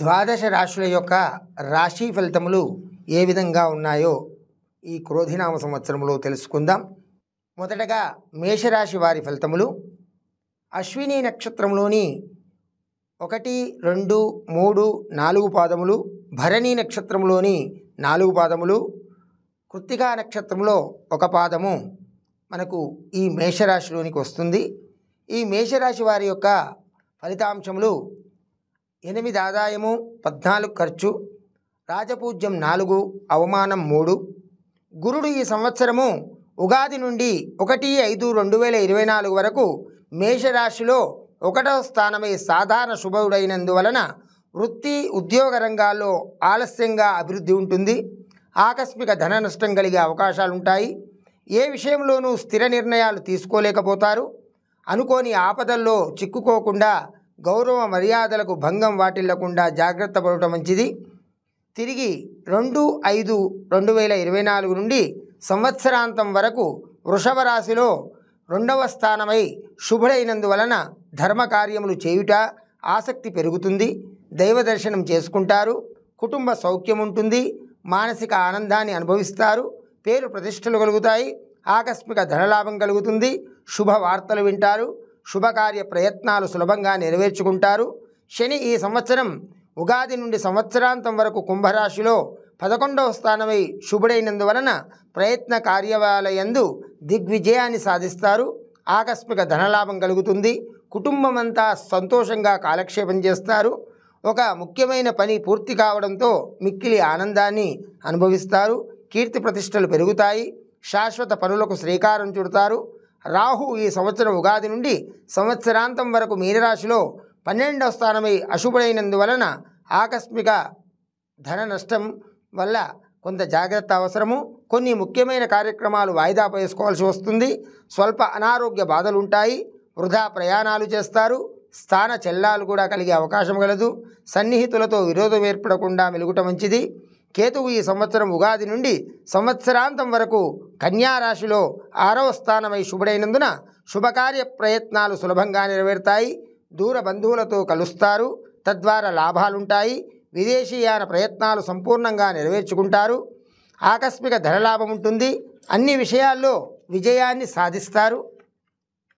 ద్వాదశ రాశుల యొక్క రాశి ఫలితములు ఏ విధంగా ఉన్నాయో ఈ క్రోధినామ సంవత్సరంలో తెలుసుకుందాం మొదటగా మేషరాశి వారి ఫలితములు అశ్విని నక్షత్రంలోని ఒకటి రెండు మూడు నాలుగు పాదములు భరణి నక్షత్రంలోని నాలుగు పాదములు కృత్తికా నక్షత్రంలో ఒక పాదము మనకు ఈ మేషరాశిలోనికి వస్తుంది ఈ మేషరాశి వారి యొక్క ఫలితాంశములు ఎనిమిది ఆదాయము పద్నాలుగు ఖర్చు రాజపూజ్యం నాలుగు అవమానం మూడు గురుడు ఈ సంవత్సరము ఉగాది నుండి ఒకటి ఐదు రెండు వేల ఇరవై నాలుగు వరకు మేషరాశిలో ఒకటవ స్థానమై సాధారణ శుభవుడైనందువలన వృత్తి ఉద్యోగ రంగాల్లో ఆలస్యంగా అభివృద్ధి ఉంటుంది ఆకస్మిక ధన నష్టం కలిగే అవకాశాలుంటాయి ఏ విషయంలోనూ స్థిర నిర్ణయాలు తీసుకోలేకపోతారు అనుకోని ఆపదల్లో చిక్కుకోకుండా గౌరవ మర్యాదలకు భంగం వాటిల్లకుండా జాగ్రత్త పడటం మంచిది తిరిగి రెండు ఐదు రెండు వేల ఇరవై నాలుగు నుండి సంవత్సరాంతం వరకు వృషభ రాశిలో రెండవ స్థానమై శుభుడైనందువలన ధర్మ కార్యములు చేయుట ఆసక్తి పెరుగుతుంది దైవ దర్శనం చేసుకుంటారు కుటుంబ సౌఖ్యం ఉంటుంది మానసిక ఆనందాన్ని అనుభవిస్తారు పేరు ప్రతిష్టలు కలుగుతాయి ఆకస్మిక ధనలాభం కలుగుతుంది శుభవార్తలు వింటారు శుభకార్య ప్రయత్నాలు సులభంగా నెరవేర్చుకుంటారు శని ఈ సంవత్సరం ఉగాది నుండి సంవత్సరాంతం వరకు కుంభరాశిలో పదకొండవ స్థానమై శుభుడైనందువలన ప్రయత్న కార్యాలయందు దిగ్విజయాన్ని సాధిస్తారు ఆకస్మిక ధనలాభం కలుగుతుంది కుటుంబం అంతా సంతోషంగా కాలక్షేపం చేస్తారు ఒక ముఖ్యమైన పని పూర్తి కావడంతో మిక్కిలి ఆనందాన్ని అనుభవిస్తారు కీర్తి ప్రతిష్టలు పెరుగుతాయి శాశ్వత పనులకు శ్రీకారం చుడతారు రాహు ఈ సంవత్సరం ఉగాది నుండి సంవత్సరాంతం వరకు మీనరాశిలో పన్నెండవ స్థానమై అశుభుడైనందువలన ఆకస్మిక ధన నష్టం వల్ల కొంత జాగ్రత్త అవసరము కొన్ని ముఖ్యమైన కార్యక్రమాలు వాయిదా వేసుకోవాల్సి వస్తుంది స్వల్ప అనారోగ్య బాధలు ఉంటాయి వృధా ప్రయాణాలు చేస్తారు స్థాన చెల్లాలు కూడా కలిగే అవకాశం కలదు సన్నిహితులతో విరోధం ఏర్పడకుండా మెలుగుట మంచిది కేతువు ఈ సంవత్సరం ఉగాది నుండి సంవత్సరాంతం వరకు కన్యారాశిలో ఆరవ స్థానమై శుభుడైనందున శుభకార్య ప్రయత్నాలు సులభంగా నెరవేరుతాయి దూర బంధువులతో కలుస్తారు తద్వారా లాభాలుంటాయి విదేశీయాన ప్రయత్నాలు సంపూర్ణంగా నెరవేర్చుకుంటారు ఆకస్మిక ధనలాభం ఉంటుంది అన్ని విషయాల్లో విజయాన్ని సాధిస్తారు